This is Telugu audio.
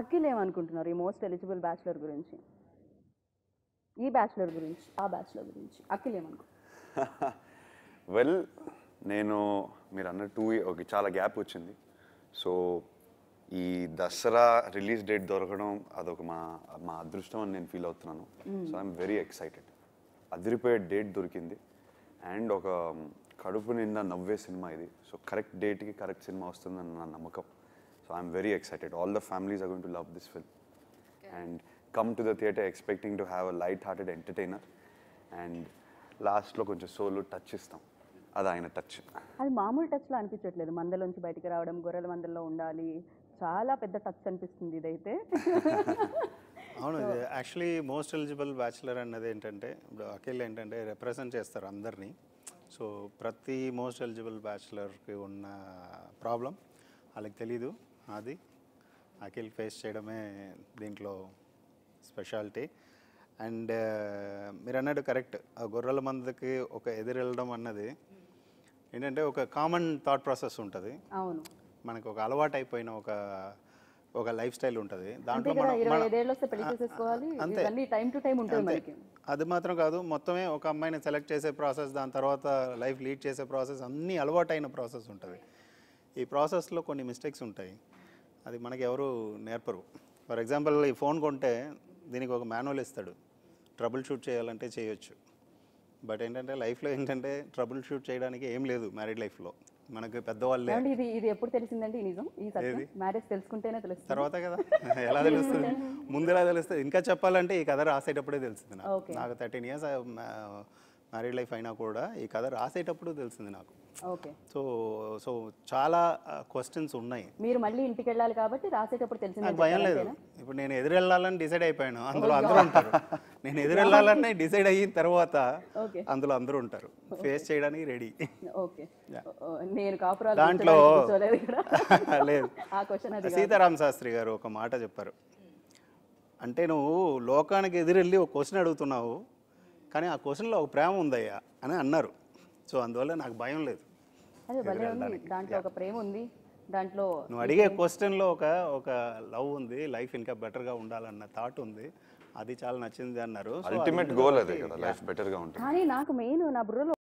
అఖిల్ ఏమనుకుంటున్నారు ఈ మోస్ట్ ఎలిజిబుల్ బ్యాచులర్ గురించి ఈ బ్యాచులర్ గురించి ఆ బ్యాచులర్ గురించి అఖిల్ ఏమనుకుంటున్నారు వెల్ నేను మీరు అన్న టూ ఒక చాలా గ్యాప్ వచ్చింది సో ఈ దసరా రిలీజ్ డేట్ దొరకడం అదొక మా మా అదృష్టం అని నేను ఫీల్ అవుతున్నాను సో ఐఎమ్ వెరీ ఎక్సైటెడ్ అదిరిపోయే డేట్ దొరికింది అండ్ ఒక కడుపు నిండా నవ్వే సినిమా ఇది సో కరెక్ట్ డేట్కి కరెక్ట్ సినిమా వస్తుందని నా నమ్మకం so I'm very excited all the families are going love this film and come to the theatre expecting to expecting to have a entertainer and లాస్ట్లో కొంచెం సోలు టచ్ ఇస్తాం అది ఆయన టచ్ అది మామూలు టచ్లో అనిపించట్లేదు మందలోంచి బయటికి రావడం గొర్రెల మందల్లో ఉండాలి చాలా పెద్ద టచ్ అనిపిస్తుంది ఇదైతే అవును యాక్చువల్లీ మోస్ట్ ఎలిజిబుల్ బ్యాచిలర్ అన్నది ఏంటంటే ఇప్పుడు అఖిల్ ఏంటంటే రిప్రజెంట్ చేస్తారు అందరినీ సో ప్రతి మోస్ట్ ఎలిజిబుల్ బ్యాచిలర్కి ఉన్న ప్రాబ్లం వాళ్ళకి తెలీదు అది అఖిల్ ఫేస్ చేయడమే దీంట్లో స్పెషాలిటీ అండ్ uh, మీరు అన్నాడు కరెక్ట్ ఆ గొర్రెల మందకి ఒక ఎదురెళ్ళడం అన్నది ఏంటంటే ఒక కామన్ థాట్ ప్రాసెస్ ఉంటుంది అవును మనకు ఒక అలవాటు అయిపోయిన ఒక ఒక లైఫ్ స్టైల్ ఉంటుంది దాంట్లో అంతే అది మాత్రం కాదు మొత్తమే ఒక అమ్మాయిని సెలెక్ట్ చేసే ప్రాసెస్ దాని తర్వాత లైఫ్ లీడ్ చేసే ప్రాసెస్ అన్ని అలవాటైన ప్రాసెస్ ఉంటుంది ఈ ప్రాసెస్లో కొన్ని మిస్టేక్స్ ఉంటాయి అది మనకి ఎవరు నేర్పరు ఫర్ ఎగ్జాంపుల్ ఈ ఫోన్ కొంటే దీనికి ఒక మాన్యువల్ ఇస్తాడు ట్రబుల్ షూట్ చేయాలంటే చేయొచ్చు బట్ ఏంటంటే లైఫ్లో ఏంటంటే ట్రబుల్ షూట్ చేయడానికి ఏం లేదు మ్యారీడ్ లైఫ్లో మనకు పెద్దవాళ్ళే ఇది ఇది ఎప్పుడు తెలిసిందండి నిజం ఈ మ్యారేజ్ తెలుసుకుంటేనే తెలుస్తుంది తర్వాత కదా ఎలా తెలుస్తుంది ముందు ఎలా తెలుస్తుంది ఇంకా చెప్పాలంటే ఈ కథ రాసేటప్పుడే తెలిసింది నాకు నాకు థర్టీన్ ఇయర్స్ మ్యారీడ్ లైఫ్ అయినా కూడా ఈ కథ రాసేటప్పుడు తెలిసింది నాకు ఓకే సో సో చాలా క్వశ్చన్స్ ఉన్నాయి మీరు మళ్ళీ ఇంటికి వెళ్ళాలి కాబట్టి రాసేటప్పుడు తెలిసింది భయం లేదు ఇప్పుడు నేను ఎదురు వెళ్ళాలని డిసైడ్ అయిపోయాను oh అందులో అందరూ ఉంటారు నేను ఎదురు వెళ్ళాలని డిసైడ్ అయిన తర్వాత అందులో అందరూ ఉంటారు ఫేస్ చేయడానికి రెడీ ఓకే నేను కాపురాలు దాంట్లో లేదు సీతారామ శాస్త్రి గారు ఒక మాట చెప్పారు అంటే నువ్వు లోకానికి ఎదురెళ్ళి ఒక క్వశ్చన్ అడుగుతున్నావు కానీ ఆ క్వశ్చన్లో ఒక ప్రేమ ఉందయ్యా అని అన్నారు సో అందువల్ల నాకు భయం లేదు దాంట్లో ఒక ప్రేమ ఉంది దాంట్లో నువ్వు అడిగే క్వశ్చన్ లో ఒక ఒక లవ్ ఉంది లైఫ్ ఇంకా బెటర్ గా ఉండాలన్న థాట్ ఉంది అది చాలా నచ్చింది అన్నారు అల్టిమేట్ గోల్ అదే కదా లైఫ్ బెటర్గా ఉంటుంది కానీ నాకు మెయిన్ నా బుర్రలో